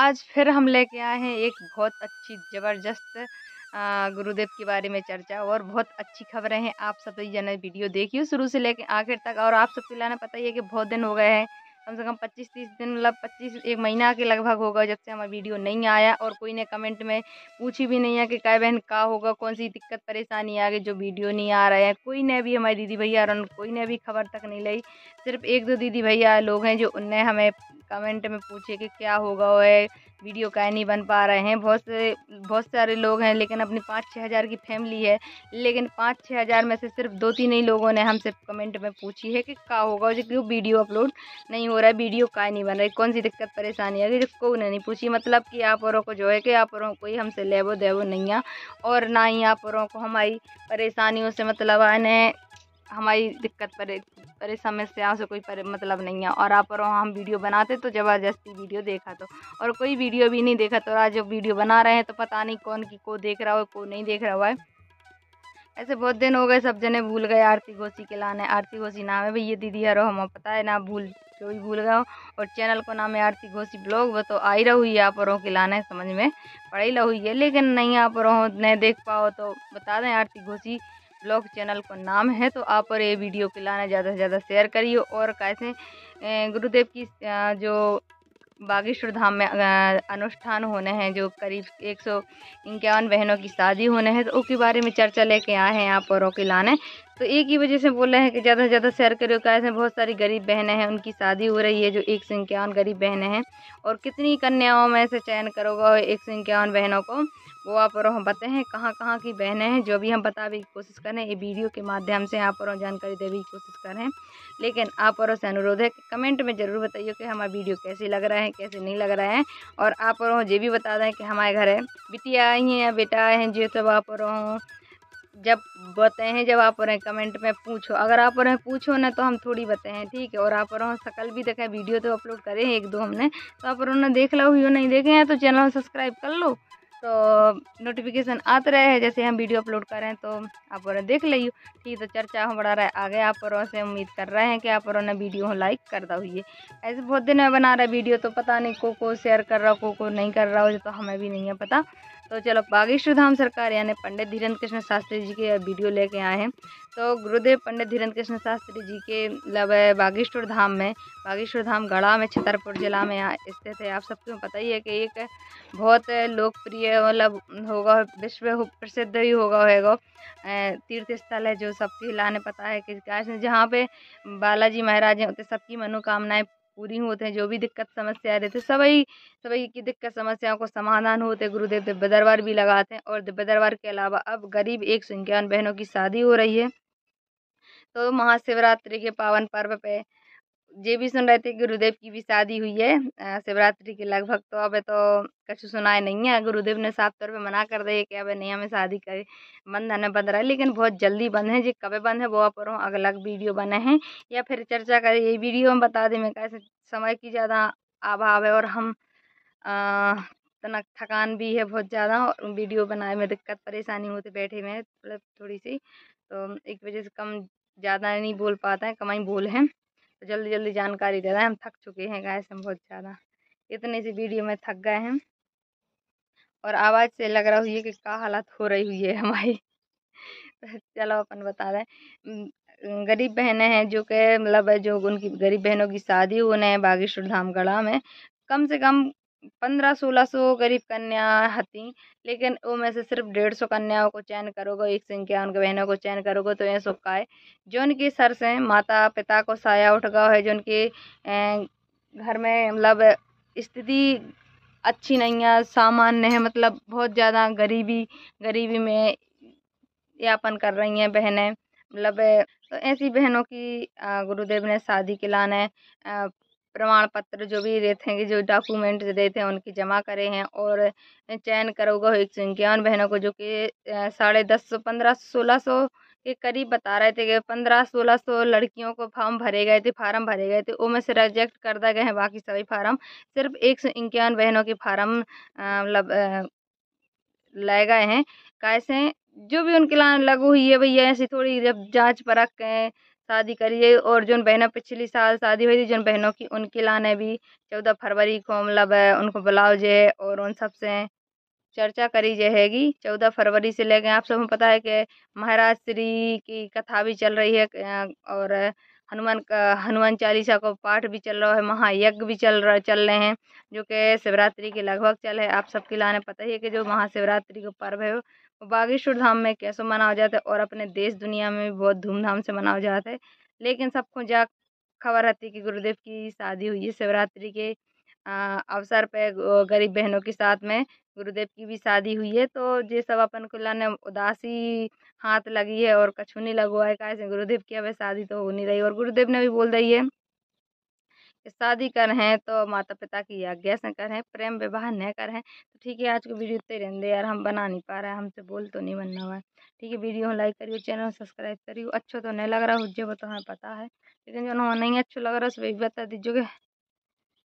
आज फिर हम लेके आए हैं एक बहुत अच्छी ज़बरदस्त गुरुदेव के बारे में चर्चा और बहुत अच्छी खबरें हैं आप सब जन तो वीडियो देखिए शुरू से लेके आखिर तक और आप सब लाना पता ही है कि बहुत दिन हो गए हैं कम से कम पच्चीस तीस दिन मतलब पच्चीस एक महीना के लगभग होगा जब से हमारा वीडियो नहीं आया और कोई ने कमेंट में पूछी भी नहीं है कि काय बहन का होगा कौन सी दिक्कत परेशानी आ गई जो वीडियो नहीं आ रहे हैं कोई ने भी हमारी दीदी भैया और कोई ने भी खबर तक नहीं ली सिर्फ एक दो दीदी भैया लोग हैं जो उनने हमें कमेंट में पूछे कि क्या होगा वह वीडियो का नहीं बन पा रहे हैं बहुत से बहुत सारे लोग हैं लेकिन अपनी पाँच छः हज़ार की फैमिली है लेकिन पाँच छः हज़ार में से सिर्फ दो तीन ही लोगों ने हमसे कमेंट में पूछी है कि क्या होगा जो क्यों वीडियो अपलोड नहीं हो रहा है वीडियो का नहीं बन रही कौन सी दिक्कत परेशानी आ गई जिसको उन्हें नहीं पूछी मतलब कि आप औरों को जो है कि आप औरों कोई हमसे लेवो देवो नहीं है और ना ही आप औरों को हमारी परेशानियों से मतलब आने हमारी दिक्कत परे परे समस्याओं से कोई परे मतलब नहीं है और आप और हम वीडियो बनाते तो ज़बरदस्ती वीडियो देखा तो और कोई वीडियो भी नहीं देखा तो आज जब वीडियो बना रहे हैं तो पता नहीं कौन की को देख रहा हो को नहीं देख रहा हुआ है ऐसे बहुत दिन हो गए सब जने भूल गए आरती घोसी के लाने आरती घोसी नाम है भैया ये दीदी हरो हम पता है ना भूल जो भी भूल गए हो और चैनल को नाम है आरती घोषी ब्लॉग वो तो आई हुई है आप और के लाने समझ में पढ़ाई रहो है लेकिन नहीं आप रहो नहीं देख पाओ तो बता दें आरती घोषी ब्लॉग चैनल को नाम है तो आप और ये वीडियो के लाना ज़्यादा से ज़्यादा शेयर करिए और कैसे गुरुदेव की जो बागेश्वर धाम में अनुष्ठान होने हैं जो करीब एक सौ इक्यावन बहनों की शादी होने हैं तो उसके बारे में चर्चा लेके आए हैं आप और के लाने तो एक ही वजह से बोल रहे हैं कि ज़्यादा से ज़्यादा शेयर करो कैसे बहुत सारी गरीब बहनें हैं उनकी शादी हो रही है जो एक सौ इक्यावन गरीब बहनें हैं और कितनी कन्याओं में से चयन करोगे एक सौ इक्यावन बहनों को वो आप और हम बताएं कहाँ कहाँ की बहनें हैं जो भी हम बतावे की कोशिश करें ये वीडियो के माध्यम से आप और जानकारी देने की कोशिश करें लेकिन आप और से अनुरोध है कि कमेंट में ज़रूर बताइए कि हमारा वीडियो कैसे लग रहा है कैसे नहीं लग रहा है और आप और ये भी बता दें कि हमारे घर है बिटिया आई हैं या बेटा आए हैं जो सब आप और जब बताए हैं जब आप रहे कमेंट में पूछो अगर आप रहे पूछो ना तो हम थोड़ी बताएँ ठीक है और आप और सकल भी देखें वीडियो तो अपलोड करें एक दो हमने तो आप और देख लो वीडियो नहीं देखे हैं तो चैनल सब्सक्राइब कर लो तो नोटिफिकेशन आते रहे हैं जैसे हम वीडियो अपलोड कर रहे हैं तो आप और देख लियो ठीक तो चर्चा हम बढ़ा रहा है आगे आप और से उम्मीद कर रहे हैं कि आप और ने वीडियो लाइक कर दो ये ऐसे बहुत दिन में बना रहा है वीडियो तो पता नहीं को को शेयर कर रहा हो को को नहीं कर रहा हो तो हमें भी नहीं है पता तो चलो बागेश्वर धाम सरकार यानी पंडित धीरेन्द्र कृष्ण शास्त्री जी के वीडियो लेके आए हैं तो गुरुदेव पंडित धीरेन्द्र कृष्ण शास्त्री जी के लब मतलब, बागेश्वर धाम में बागेश्वर धाम गढ़ा में छतरपुर जिला में स्थित है आप सबको पता ही है कि एक बहुत लोकप्रिय के मतलब होगा विश्व प्रसिद्ध ही होगा होगा तीर्थ स्थल है जो सबके लाने पता है कि काश जहाँ पे बालाजी महाराज हैं उतने सबकी मनोकामनाएं पूरी होते हैं जो भी दिक्कत समस्या रहते हैं सभी सभी की दिक्कत समस्याओं को समाधान होते गुरुदेव दिव्य दरबार भी लगाते हैं और दिव्य दरबार के अलावा अब गरीब एक सौ बहनों की शादी हो रही है तो महाशिवरात्रि के पावन पर्व पे ये भी सुन रहे थे गुरुदेव की भी शादी हुई है शिवरात्रि के लगभग तो अब तो कुछ सुनाए नहीं है गुरुदेव ने साफ तौर पे मना कर दिया कि अब नहीं हमें शादी करे बंद बंद रहा है लेकिन बहुत जल्दी बंद है जी कब बंद है वो आप अलग वीडियो बने हैं या फिर चर्चा करें ये वीडियो हम बता दें मैं कैसे समय की ज़्यादा अभाव है और हम इतना थकान भी है बहुत ज़्यादा और वीडियो बनाए में दिक्कत परेशानी होती बैठे में मतलब थोड़ी सी तो एक वजह से कम ज़्यादा नहीं बोल पाते हैं कमाई बोल हैं तो जल्दी जल्दी जानकारी दे रहे हैं हम थक चुके हैं गाय से बहुत ज़्यादा इतने सी वीडियो में थक गए हैं और आवाज़ से लग रहा हुई है कि क्या हालत हो रही हुई है हमारी तो चलो अपन बता दें गरीब बहनें हैं जो कि मतलब जो उनकी गरीब बहनों की शादी होने हैं बागेश्वर धाम गढ़ा में कम से कम पंद्रह सोलह सौ गरीब कन्या हती लेकिन में से सिर्फ डेढ़ सौ कन्याओं को चयन करोगे एक संख्या उनके बहनों को चयन करोगे तो यह का है जो उनकी सर से माता पिता को साया उठ गया है जो उनके घर में मतलब स्थिति अच्छी नहीं है सामान्य है मतलब बहुत ज़्यादा गरीबी गरीबी में यापन कर रही हैं बहनें मतलब तो ऐसी बहनों की गुरुदेव ने शादी के लाने प्रमाण पत्र जो भी देते हैं जो डॉक्यूमेंट देते हैं उनकी जमा करे हैं और चयन करोगा एक सौ इक्यावन बहनों को जो कि साढ़े दस सौ पंद्रह सोलह सौ के करीब बता रहे थे कि पंद्रह सोलह सौ लड़कियों को फॉर्म भरे गए थे फार्म भरे गए थे उनमें से रिजेक्ट कर दिए गए हैं बाकी सभी फार्म सिर्फ एक सौ इक्यावन बहनों के फार्म मतलब लाए गए हैं कैसे जो भी उनके लान लागू हुई है भैया ऐसी थोड़ी जब जाँच परख शादी करिए और जो बहना पिछली साल शादी हुई थी जिन बहनों की उनकी लाने भी चौदह फरवरी को मतलब उनको ब्लाउज है और उन सब से चर्चा करी जाएगी चौदह फरवरी से लेके आप सबको पता है कि महाराज श्री की कथा भी चल रही है और हनुमान का हनुमान चालीसा को पाठ भी चल रहा है महायज्ञ भी चल रहा चल रहे हैं जो कि शिवरात्रि के लगभग चल है आप सबके लाने पता ही है कि जो महाशिवरात्रि का पर्व है बागेश्वर धाम में कैसे मनाया जाता है और अपने देश दुनिया में भी बहुत धूमधाम से मनाया जाता है लेकिन सबको जा खबर रहती है कि गुरुदेव की शादी हुई है शिवरात्रि के अवसर पर गरीब बहनों के साथ में गुरुदेव की भी शादी हुई है तो ये सब अपन को ने उदासी हाथ लगी है और कछू नहीं लगवा है कैसे गुरुदेव की अब शादी तो हो नहीं रही और गुरुदेव ने भी बोल दी है शादी कर हैं तो माता पिता की आज्ञा से कर हैं प्रेम विवाह न कर हैं तो ठीक है आज को वीडियो इतने रहने दे यार हम बना नहीं पा रहे हैं हमसे बोल तो नहीं बनना हुआ है ठीक है वीडियो लाइक करियो चैनल सब्सक्राइब करियो अच्छा तो नहीं लग रहा हो जो तो हमें हाँ पता है लेकिन जो नहीं अच्छा लग रहा है उस बता दीजिए